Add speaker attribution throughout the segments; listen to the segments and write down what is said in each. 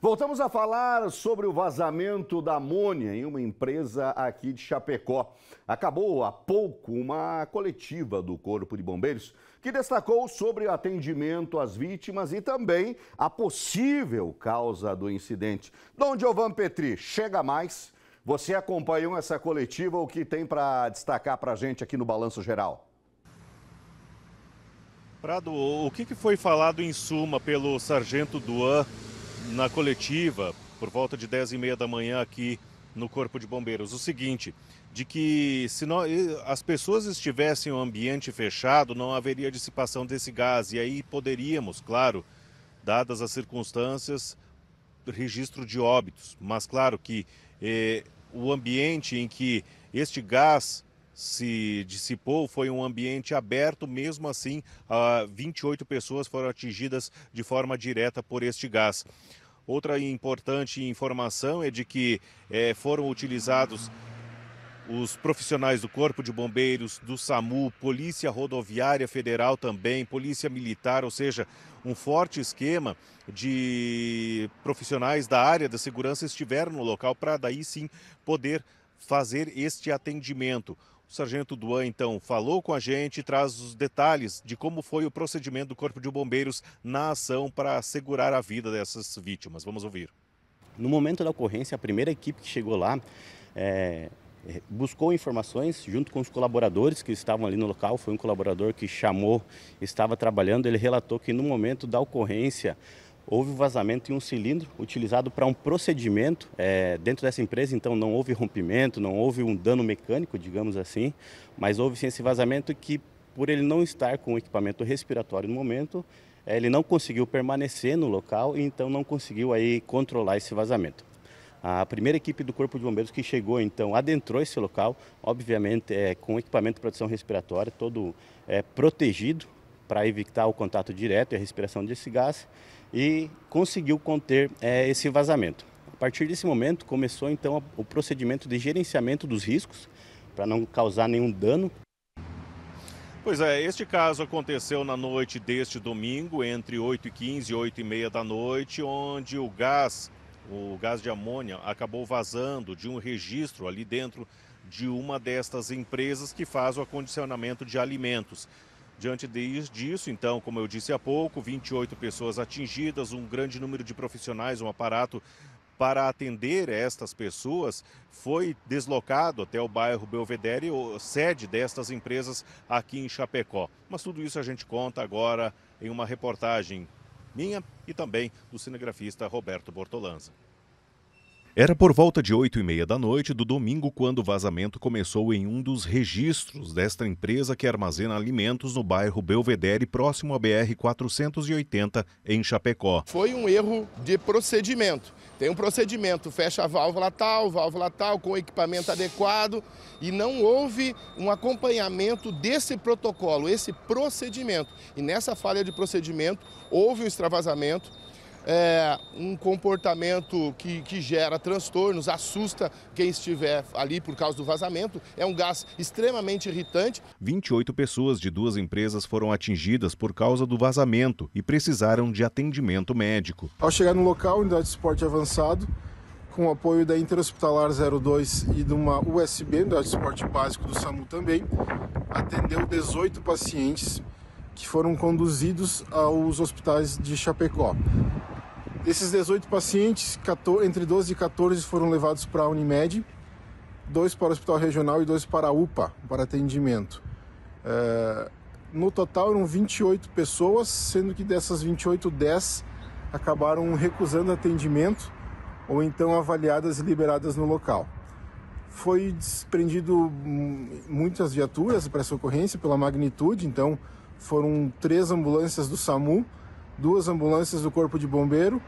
Speaker 1: Voltamos a falar sobre o vazamento da amônia em uma empresa aqui de Chapecó. Acabou há pouco uma coletiva do Corpo de Bombeiros que destacou sobre o atendimento às vítimas e também a possível causa do incidente. Dom Giovan Petri, chega mais. Você acompanhou essa coletiva, o que tem para destacar para a gente aqui no Balanço Geral? Prado, o que foi falado em suma pelo sargento Duan na coletiva, por volta de 10 e meia da manhã aqui no Corpo de Bombeiros, o seguinte, de que se as pessoas estivessem em um ambiente fechado, não haveria dissipação desse gás. E aí poderíamos, claro, dadas as circunstâncias, registro de óbitos. Mas claro que eh, o ambiente em que este gás se dissipou foi um ambiente aberto, mesmo assim, ah, 28 pessoas foram atingidas de forma direta por este gás. Outra importante informação é de que é, foram utilizados os profissionais do Corpo de Bombeiros, do SAMU, Polícia Rodoviária Federal também, Polícia Militar, ou seja, um forte esquema de profissionais da área da segurança estiveram no local para daí sim poder fazer este atendimento. O sargento Duan, então, falou com a gente e traz os detalhes de como foi o procedimento do Corpo de Bombeiros na ação para assegurar a vida dessas vítimas. Vamos
Speaker 2: ouvir. No momento da ocorrência, a primeira equipe que chegou lá é, é buscou informações junto com os colaboradores que estavam ali no local. Foi um colaborador que chamou, estava trabalhando. Ele relatou que no momento da ocorrência, houve o um vazamento em um cilindro utilizado para um procedimento é, dentro dessa empresa, então não houve rompimento, não houve um dano mecânico, digamos assim, mas houve sim esse vazamento que, por ele não estar com o equipamento respiratório no momento, é, ele não conseguiu permanecer no local e então não conseguiu aí controlar esse vazamento. A primeira equipe do Corpo de Bombeiros que chegou, então, adentrou esse local, obviamente é, com equipamento de proteção respiratória, todo é, protegido, para evitar o contato direto e a respiração desse gás e conseguiu conter é, esse vazamento. A partir desse momento começou então o procedimento de gerenciamento dos riscos para não causar nenhum dano.
Speaker 1: Pois é, este caso aconteceu na noite deste domingo, entre 8h15 e 8h30 da noite, onde o gás, o gás de amônia, acabou vazando de um registro ali dentro de uma destas empresas que faz o acondicionamento de alimentos. Diante disso, então, como eu disse há pouco, 28 pessoas atingidas, um grande número de profissionais, um aparato para atender estas pessoas foi deslocado até o bairro Belvedere, sede destas empresas aqui em Chapecó. Mas tudo isso a gente conta agora em uma reportagem minha e também do cinegrafista Roberto Bortolanza. Era por volta de 8 e meia da noite do domingo quando o vazamento começou em um dos registros desta empresa que armazena alimentos no bairro Belvedere, próximo à BR-480, em Chapecó.
Speaker 3: Foi um erro de procedimento. Tem um procedimento, fecha a válvula tal, válvula tal, com equipamento adequado, e não houve um acompanhamento desse protocolo, esse procedimento. E nessa falha de procedimento, houve um extravasamento é um comportamento que, que gera transtornos, assusta quem estiver ali por causa do vazamento. É um gás extremamente irritante.
Speaker 1: 28 pessoas de duas empresas foram atingidas por causa do vazamento e precisaram de atendimento médico. Ao chegar no local, unidade de
Speaker 3: suporte avançado, com o apoio da Interhospitalar 02 e de uma USB, unidade de suporte básico do SAMU também, atendeu 18 pacientes que foram conduzidos aos hospitais de Chapecó. Desses 18 pacientes, 14, entre 12 e 14 foram levados para a Unimed, dois para o Hospital Regional e dois para a UPA, para atendimento. É, no total eram 28 pessoas, sendo que dessas 28, 10 acabaram recusando atendimento ou então avaliadas e liberadas no local. Foi desprendido muitas viaturas para essa ocorrência pela magnitude, então foram três ambulâncias do SAMU, duas ambulâncias do Corpo de Bombeiro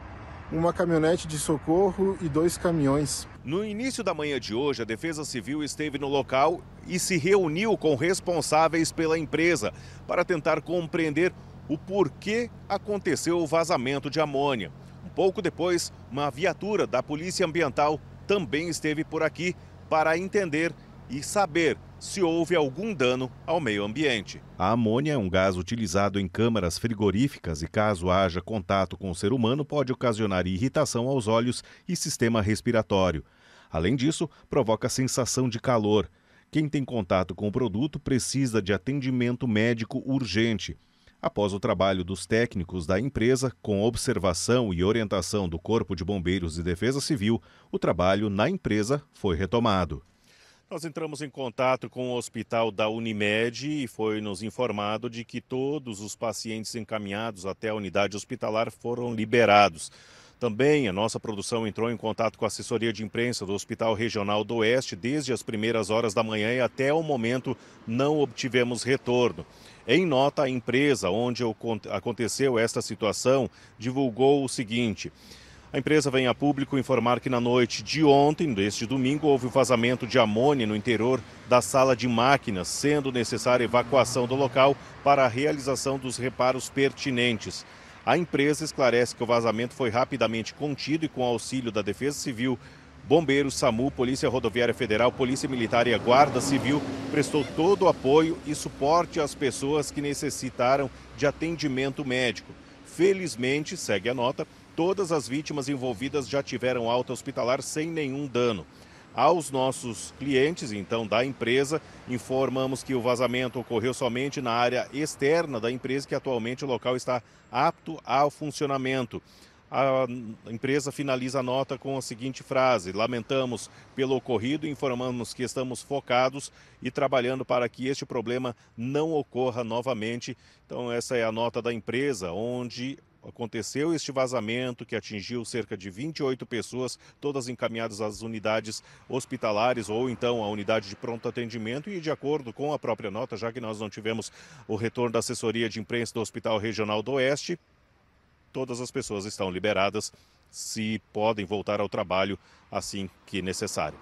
Speaker 3: uma caminhonete de socorro e dois caminhões.
Speaker 1: No início da manhã de hoje, a Defesa Civil esteve no local e se reuniu com responsáveis pela empresa para tentar compreender o porquê aconteceu o vazamento de amônia. Um pouco depois, uma viatura da Polícia Ambiental também esteve por aqui para entender e saber se houve algum dano ao meio ambiente. A amônia é um gás utilizado em câmaras frigoríficas e, caso haja contato com o ser humano, pode ocasionar irritação aos olhos e sistema respiratório. Além disso, provoca sensação de calor. Quem tem contato com o produto precisa de atendimento médico urgente. Após o trabalho dos técnicos da empresa, com observação e orientação do Corpo de Bombeiros e Defesa Civil, o trabalho na empresa foi retomado. Nós entramos em contato com o hospital da Unimed e foi nos informado de que todos os pacientes encaminhados até a unidade hospitalar foram liberados. Também a nossa produção entrou em contato com a assessoria de imprensa do Hospital Regional do Oeste desde as primeiras horas da manhã e até o momento não obtivemos retorno. Em nota, a empresa onde aconteceu esta situação divulgou o seguinte. A empresa vem a público informar que na noite de ontem, deste domingo, houve o vazamento de amônia no interior da sala de máquinas, sendo necessária evacuação do local para a realização dos reparos pertinentes. A empresa esclarece que o vazamento foi rapidamente contido e, com auxílio da Defesa Civil, Bombeiros, SAMU, Polícia Rodoviária Federal, Polícia Militar e a Guarda Civil prestou todo o apoio e suporte às pessoas que necessitaram de atendimento médico. Felizmente, segue a nota, Todas as vítimas envolvidas já tiveram alta hospitalar sem nenhum dano. Aos nossos clientes, então, da empresa, informamos que o vazamento ocorreu somente na área externa da empresa, que atualmente o local está apto ao funcionamento. A empresa finaliza a nota com a seguinte frase: Lamentamos pelo ocorrido informamos que estamos focados e trabalhando para que este problema não ocorra novamente. Então, essa é a nota da empresa, onde aconteceu este vazamento que atingiu cerca de 28 pessoas, todas encaminhadas às unidades hospitalares ou então à unidade de pronto atendimento. E de acordo com a própria nota, já que nós não tivemos o retorno da assessoria de imprensa do Hospital Regional do Oeste, todas as pessoas estão liberadas se podem voltar ao trabalho assim que necessário.